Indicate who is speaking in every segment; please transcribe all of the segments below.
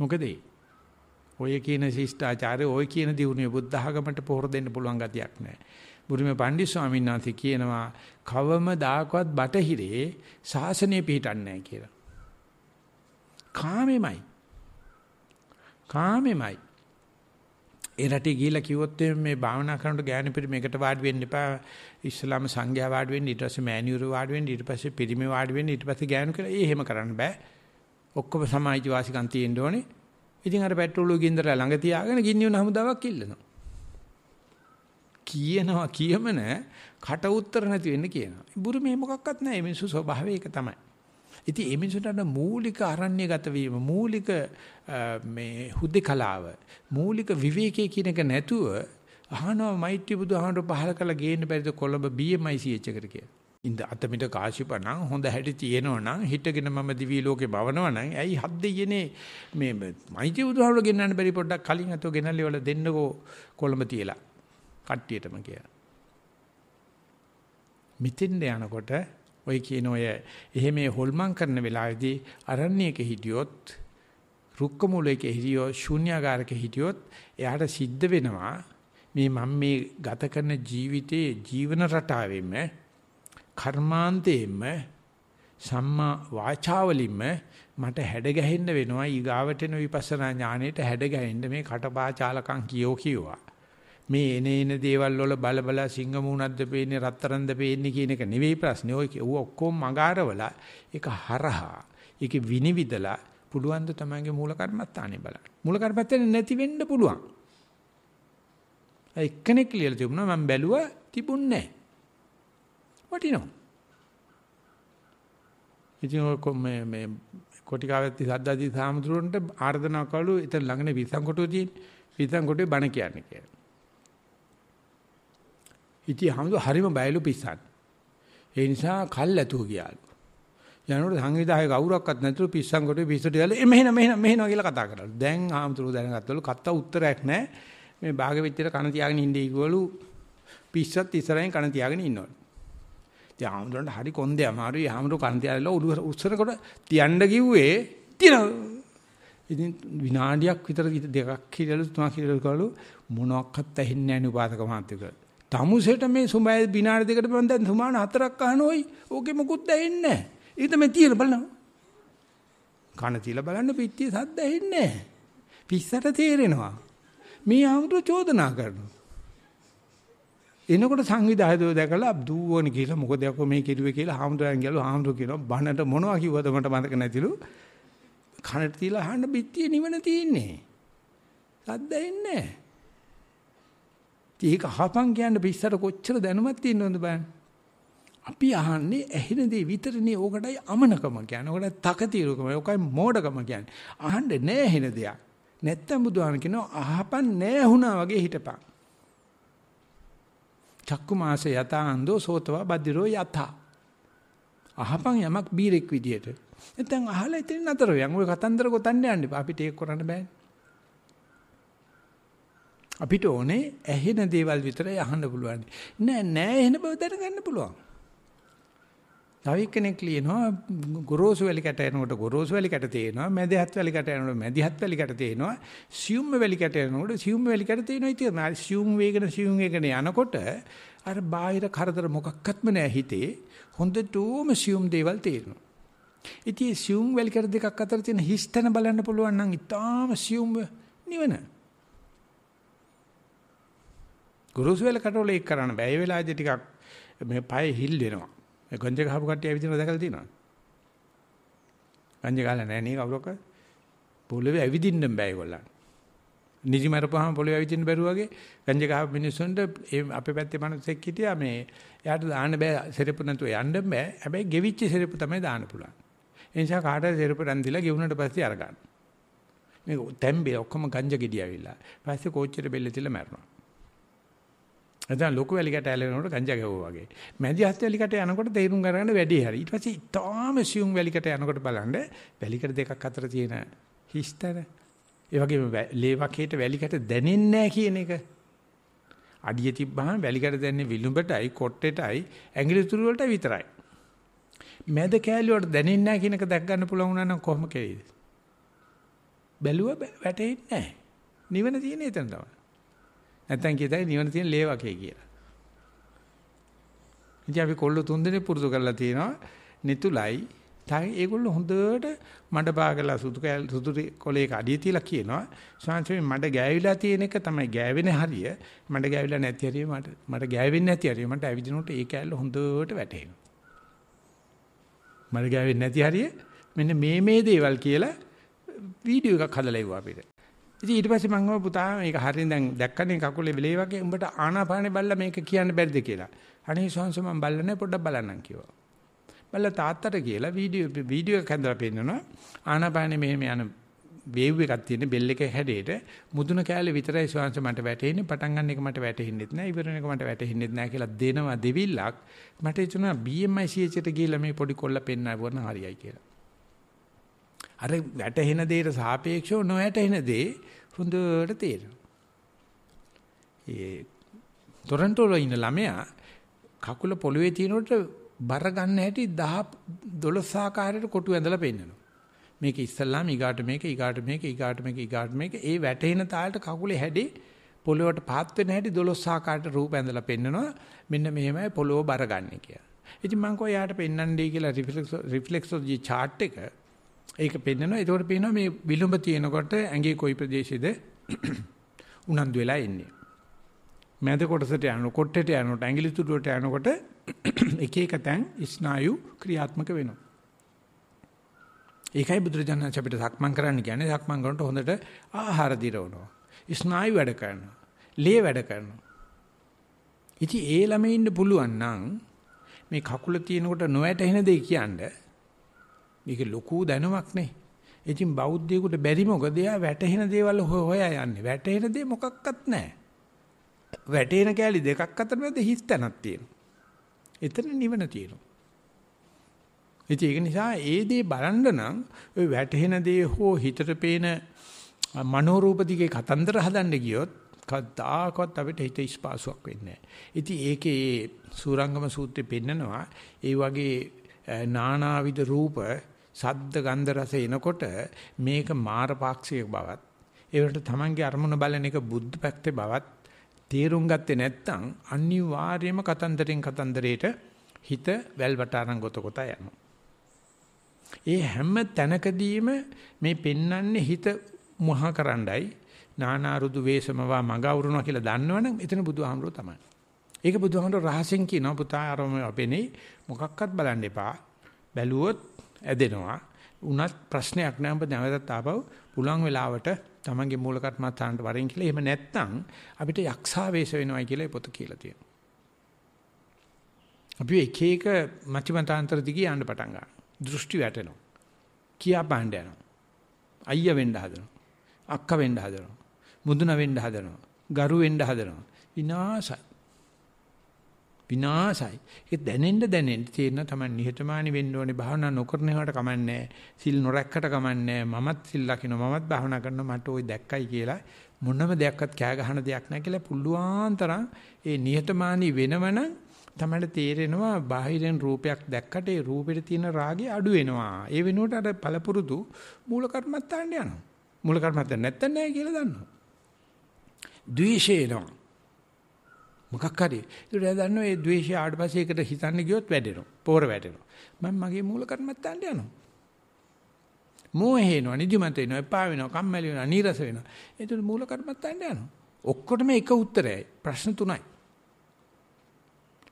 Speaker 1: මොකද ඔය කියන ශිෂ්ටාචාරය ඔය කියන දියුණුවේ බුද්ධ ආගමට පොහොර දෙන්න පුළුවන් ගතියක් නැහැ. බුරුමේ පණ්ඩිත ස්වාමීන් වහන්සේ කියනවා කවම දාකවත් බටහිරේ ශාසනය පිහිටන්නේ නැහැ කියලා. කාමෙමයි. කාමෙමයි. ඒ රටේ ගිහිලා කිව්වොත් මේ භාවනා කරනකොට ගෑනු පිරිමි එකට වාඩි වෙන්න එපා. ඉස්ලාම සංඝයා වාඩි වෙන්න, ඊට පස්සේ මෑණියුරු වාඩි වෙන්න, ඊට පස්සේ පිරිමි වාඩි වෙන්න, ඊට පස්සේ ගෑනු කියලා. ඒ එහෙම කරන්න බෑ. ඔක්කොම සමාජ වාසිකම් තියෙන්න ඕනේ. ඉතින් අර පෙට්‍රෝලු ගින්දරලා ළඟ තියාගෙන ගින්නි වුණ හමුදාවක් ඉල්ලනවා. කියනවා කියම නෑ කට උත්තර නැති වෙන්න කියනවා. බුරුමේ මොකක්වත් නෑ මේ මිනිස්සු ස්වභාවය ඒක තමයි. ඉතින් මේ මිනිසුන්ට මූලික අරණ්‍යගත වීම මූලික මේ හුදෙකලාව මූලික විවේකයේ කියන එක නැතුව අහනවා මෛත්‍රී බුදුහාමර පහල කළ ගේන්න බැරිද කොළඹ BMICH එකට කියලා. ඉඳ අතමිට කාශිපණං හොඳ හැටි තියෙනවනම් හිටගෙන මම දිවි ලෝකේ භවනවනම් ඇයි හත් දෙයනේ මේ මයිති බුදුහාමුදුර ගෙන්නන්න බැරි පොඩ්ඩක් කලින් අතෝ ගෙනල්ලේ වල දෙන්නකෝ කොළඹ තියලා කට්ටියටම කියලා. මිතින්ද යනකොට ඔය කියන ඔය එහෙම හොල්මන් කරන වෙලාවේදී අරණ්‍යයක හිටියොත් රුක්ක මූලයක හිටියොත් ශුන්‍යාකාරක හිටියොත් එයාට සිද්ධ වෙනවා මේ මම මේ ගත කරන ජීවිතයේ ජීවන රටාවෙම කර්මාන්තයෙන්ම සම්මා වාචාවලින්ම මට හැඩ ගැහෙන්න වෙනවා ඊගාවටෙන විපස්සනා ඥාණයට හැඩ ගැහෙන්න මේ කටපාචාලකම් කියෝ කිව්වා මේ එනේන දේවල් වල බලබල සිංහ මූණක්ද පේන්නේ රත්තරන්ද පේන්නේ කියන එක නෙවෙයි ප්‍රශ්නේ ඔය ඔක්කොම මගාරවලා ඒක හරහා ඒක විනිවිදලා පුළුවන් ද තමන්ගේ මූල කර්මස්ථානේ බලන්න මූල කර්මස්ථානේ නැති වෙන්න පුළුවන් එක්කෙනෙක් කියලා තිබුණා මම බැලුවා තිබුණේ නැහැ වටිනවා. ඉතින් ඔය මේ මේ කොටිකාවැත්ති සද්දාදී සාමුද්‍රවන්ට ආර්දනා කළු එතන ළඟනේ විසංකොටුව තියෙන. විසංකොටුවේ බණ කියන්නේ කියලා. ඉතින් හමුදු හරිම බයලු පිස්සන්. ඒ නිසා කල් ඇතුව ගියාලු. යනකොට සංවිධායක කවුරක්වත් නැතුළු පිස්සංකොටුවේ පිස්සට ගිහලා මෙහෙන මෙහෙන මෙහෙනවා කියලා කතා කරලා. දැන් ආමුද්‍රව දැනගත්තලු කත්ත උත්තරයක් නැහැ. මේ භාගවිත්‍යට කන තියාගෙන ඉඳී කිවලු පිස්සත් ඉස්සරහින් කන තියාගෙන ඉන්නවලු. ඉතින් ආමුදුරන්ට හරි කොන්දේ අමාරුයි. ආමුදුර කන්ති ඇරලා උඩු උස්සනකොට තියන්න කිව්වේ තියන. ඉතින් විනාඩියක් විතර දෙකක් කියලා තුනක් කියලා කළු මොනක්වත් ඇහෙන්නේ නැහැ උපාසක මහත්තයක. තමුසෙට මේ සුමයි විනාඩි දෙකට මම දැන් සුමාන හතරක් අහනෝයි. ඕකේ මොකුත් ඇහෙන්නේ නැහැ. ඒක තමයි තියෙන බලන්න. කන තියලා බලන්න පිටියේ සද්ද ඇහෙන්නේ නැහැ. පිස්සට තේරෙනවා. මේ ආමුදුර චෝදනා කරනවා. එනකොට සංවිධායකයෝ දැකලා දූවන කියලා මොකද යකෝ මේ කෙරුවේ කියලා හාමුදුරන් ගැලුවා හාමුදුර කියනවා බණට මොනවා කිව්වද මට මතක නැතිලු කනට තියලා අහන්න පිටියේ නිවන තියෙන්නේ සද්ද එන්නේ ඒක අහපන් කියන්න පිස්සට කොච්චර දැනුමක් තියෙනවද බලන්න අපි අහන්නේ ඇහෙන දේ විතරනේ ඕකටයි අමනකම කියන්නේ ඕකට තකතිරුකම ඕකයි මෝඩකම කියන්නේ අහන්න නෑ ඇහෙන දෙයක් නැත්තම් බුදුහාම කියනවා අහපන් නෑ වුණා වගේ හිටපන් චක්කු මාස යතා අන්දෝ සෝතවා බද්දිරෝ යතා. අහපන් යමක් බීරෙක් විදියට. නැත්නම් අහලා ඉතින් නතර වෙයන්. ඔය කතන්දර ගොතන්න යන්න එපා. අපිට ඒක කරන්න බෑ. අපිට ඕනේ ඇහෙන දේවල් විතරයි අහන්න පුළුවන්. නෑ නෑ එහෙන බව දැනගන්න පුළුවන්. තව එක්කෙනෙක් ලියනවා ගොරෝසු වැලි කැට යනකොට ගොරෝසු වැලි කැට තේනවා මැදිහත් වැලි කැට යනකොට මැදිහත් වැලි කැට තේනවා සියුම් වැලි කැට යනකොට සියුම් වැලි කැට තේනවා ඉතින් සියුම් වේගන සියුම් වේගන යනකොට අර බාහිර කරදර මොකක්වත්ම නැහැ හිතේ හොඳටම සියුම් දේවල් තේරෙනවා ඉතින් සියුම් වැලි කැට දෙකක් අතර තියෙන හිස්තන බලන්න පුළුවන් නම් ඊටාම සියුම් නිවන ගොරෝසු වැලි කැට වල ඒක කරන්න බෑ ඒ වෙලාවේදී ටිකක් මේ පය හිල් වෙනවා ගංජා ගහපු කට්ටිය ඇවිදිනවා දැකලා තියෙනවා. ගංජා ගහලා නැහැ නේ කවුරක. පොළවේ ඇවිදින්න බෑ ඒගොල්ලන්. නිදි මරපුවාම පොළවේ ඇවිදින්න බැරුව වගේ ගංජා ගහපු මිනිස්සුන්ට ඒ අපේ පැත්තේ මිනිස්සෙක් හිටියා මේ එයාට දාන්න බෑ සෙරප නැතුව යන්න බෑ. හැබැයි ගෙවිච්ච සෙරප තමයි දාන්න පුළුවන්. ඒ නිසා කාටද සෙරප රන් දීලා ගෙවුනට පස්සේ අරගන්න. මේ තැම්බේ ඔක්කොම ගංජා ගෙඩි ඇවිල්ලා. පස්සේ කෝච්චියට බෙල්ල තියලා මැරෙනවා. නැත්නම් ලොකු වැලිකට ඇලෙනකොට ගංජා ගැවුවා වගේ. මැදිහත් වැලිකට යනකොට තේරුම් ගන්න වැඩි හරි. ඊට පස්සේ ඊටාම සියුම් වැලිකට යනකොට බලන්න වැලිකට දෙකක් අතර තියෙන හිස්තර. ඒ වගේම ලේ වකේට වැලිකට දැනෙන්නේ නැහැ කියන එක. අඩිය තිබ්බහම වැලිකට දැනෙන්නේ විලුඹටයි, කොට්ටෙටයි, ඇඟිලි තුරු වලට විතරයි. මැද කෑලි වලට දැනෙන්නේ නැහැ කියන එක දැක් ගන්න පුළුවන් වුණා නම් කොහොම කෙරෙයිද? බැලුව වැටෙන්නේ නැහැ. නිවන තියෙන්නේ එතන තමයි. නැත්තම් කියතයි නිවන තියෙන ලේ වගේ කියලා. ඉතින් අපි කොල්ලෝ තුන්දෙනෙක් පුරුදු කරලා තියෙනවා නිතුලයි. තව ඒගොල්ලෝ හොඳට මඩ බාගලා සුදු කැල් සුදු කොලේක අඩිය තියලා කියනවා. ශාන්තිමේ මඩ ගෑවිලා තියෙන එක තමයි ගෑවෙන හරිය. මඩ ගෑවිලා නැති හරිය මට මට ගෑවෙන්නේ නැති හරිය මට ඇවිදිනකොට ඒ කැල්ල හොඳට වැටෙනවා. මඩ ගෑවෙන්නේ නැති හරිය මෙන්න මේ මේ දේවල් කියලා වීඩියෝ එකක් හදලා ඉවුවා අපිට. ඉතින් ඊට පස්සේ මම ගාව පුතා මේක හරියෙන් දැන් දැක්කනේ කකුලේ වෙලේ වගේ උඹට ආනාපානෙ බල්ලා මේක කියන්න බැරිද කියලා. අනේ සංස මම බල්ලා නැහැ පොඩ්ඩක් බලන්නම් කිව්වා. බල්ලා තාත්තට කියලා වීඩියෝ වීඩියෝ එකක් හදලා පෙන්නනවා. ආනාපානෙ මෙහෙම යන වේව් එකක් තියෙන බෙල් එකේ හැඩයට මුදුන කෑල්ලේ විතරයි ස්වාංශ මට වැටෙන්නේ පටන් ගන්න එක මට වැටෙන්නේත් නැහැ ඉවර වෙන එක මට වැටෙන්නේත් නැහැ කියලා දෙනවා දෙවිල්ලක් මට හිතුණා BMI CH එකට ගිහිල්ලා මේ පොඩි කොල්ල පෙන්නවන්න හරියයි කියලා අර වැටහෙන දෙයට සාපේක්ෂව නොවැටහෙන දේ හොඳට තේරෙනවා. ඒ ටොරන්ටෝ වල ඉන්න ළමයා කකුල පොළවේ තියනකොට බර ගන්න හැටි 10 12 ආකාරයට කොටු ඇඳලා පෙන්නනවා. මේක ඉස්සල්ලාම ඊගාට මේක ඊගාට මේක ඊගාට මේක ඊගාට මේක ඒ වැටෙන තාලට කකුලේ හැඩේ පොළොවට පාත් වෙන හැටි 12 ආකාරයට රූප ඇඳලා පෙන්නනවා. මෙන්න මෙහෙමයි පොළොව බර ගන්න කියලා. ඉතින් මම කෝ යාට පෙන්වන්නේ කියලා රිෆ්ලෙක්සොලොජි chart එක ඒක පෙන්නනවා. ඒතකොට පේනවා මේ විලුඹ තියෙනකොට ඇඟේ කොයි ප්‍රදේශෙද උනන්දු වෙලා ඉන්නේ. මැද කොටසට යනකොට, කොට්ටේට යනකොට, ඇඟිලි තුඩුවට යනකොට එක එක තැන් ස්නායු ක්‍රියාත්මක වෙනවා. ඒකයි බුදුරජාණන් අපිට සක්මන් කරන්න කියන්නේ. සක්මන් කරනකොට හොඳට ආහාර දිරවනවා. ස්නායු වැඩ කරනවා. ලේ වැඩ කරනවා. ඉතින් ඒ ළමයින්ට පුළුවන් නම් මේ කකුල තියෙනකොට නොඇටෙන දෙයක් කියන්නේ මේක ලොකු දැනුමක් නේ. ඉතින් බෞද්ධයෙකුට බැරි මොකද එයා වැටහෙන දේවල් හොයා යන්නේ. වැටහෙන දේ මොකක්වත් නැහැ. වැටෙන කෑලි දෙකක් අතර මැද හිස් තැනක් තියෙනවා. එතන නිවන තියෙනවා. ඉතින් ඒක නිසා ඒ දේ බලන්න නම් ওই වැටහෙන දේ හෝ හිතට පේන මනෝරූප දිගේ කතන්දර හදන්න ගියොත් කවදාකවත් අපිට හිත ස්පාසුවක් වෙන්නේ නැහැ. ඉතින් ඒකේ සූරංගම සූත්‍රයේ පෙන්නනවා ඒ වගේ නානාවිද රූප සද්ද ගන්ධ රස එනකොට මේක මාරපාක්ෂික බවත් ඒවට තමන්ගේ අරමුණ බලන එක බුද්ධ පැත්තේ බවත් තේරුම් ගත්තේ නැත්නම් අනිවාර්යයෙන්ම කතන්දරෙන් කතන්දරයට හිත වැල්වටාරම් ගොත කොට යනවා. ඒ හැම තැනකදීම මේ පෙන්වන්නේ හිත මහා කරණ්ඩයි නානා රුදු වේසමවා මඟ අවරනවා කියලා දන්නවනම් එතන බුදුහාමුදුරුවෝ තමයි. ඒක බුදුහාමුදුරුවෝ රහසෙන් කියනවා පුතා අරම අපේනේ මොකක්වත් බලන්න එපා. බැලුවොත් ඇදෙනවා. උනත් ප්‍රශ්නයක් නෑ ඔබ නැවතත් ආපහු පුළුවන් වෙලාවට තමන්ගේ මූල කර්මස්ථානට වරෙන් කියලා. එහෙම නැත්නම් අපිට යක්ෂාවේශ වෙනවයි කියලා පොත කියලා තියෙනවා. අපි එක එක මතිමතාන්තර දිගේ යන්න පටන් ගන්නවා. දෘෂ්ටි වැටෙනවා. කියා බාණ්ඩ යනවා. අයියා වෙන්න හදනවා. අක්කා වෙන්න හදනවා. මුදුන වෙන්න හදනවා. ගරු වෙන්න හදනවා. විනාශයි. විනාසයි. ඒක දැනෙන්න දැනෙන්න තේරෙන තමයි නිහතමානී වෙන්න ඕනේ භාවනා නොකරනවට කමන්නේ සිල් නොරැක්කට කමන්නේ මමත් සිල් ලකිනවා මමත් භාවනා කරනවා මට ওই දැක්කයි කියලා මොනම දෙයක්වත් කෑ ගහන දෙයක් නැහැ කියලා පුළුවන් තරම් ඒ නිහතමානී වෙනවනම් තමයි තේරෙනවා බාහිරෙන් රූපයක් දැක්කට ඒ රූපෙට තියෙන රාගය අඩු වෙනවා. ඒ වෙනුවට අර පළපුරුදු මූල කර්මත්තාන්න යනවා. මූල කර්මත්තා නැත්තන් නැහැ කියලා දන්නවා. ද්වේෂය එනවා. මොකක් හරි. ඒකට එයා දන්නවා මේ ද්වේෂය ආවට පස්සේ ඒකට හිතන්න ගියොත් වැඩෙනවා. පෝර වැටෙනවා. මම මගේ මූල කර්මත්තාන්ට යනවා. මෝහේනවා, නිදිමත වෙනවා, එපා වෙනවා, කම්මැලි වෙනවා, නීරස වෙනවා. ඒතර මූල කර්මත්තාන්ට යනවා. ඔක්කොටම එක උත්තරයයි. ප්‍රශ්න තුනයි.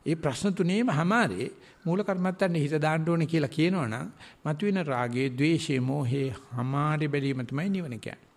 Speaker 1: ඒ ප්‍රශ්න තුනේම හැමාරේ මූල කර්මත්තන් හිත දාන්න ඕනේ කියලා කියනවනම් මතුවෙන රාගයේ, ద్వේෂයේ, මෝහයේ හැමාරේ බැලීම තමයි නිවන කියන්නේ.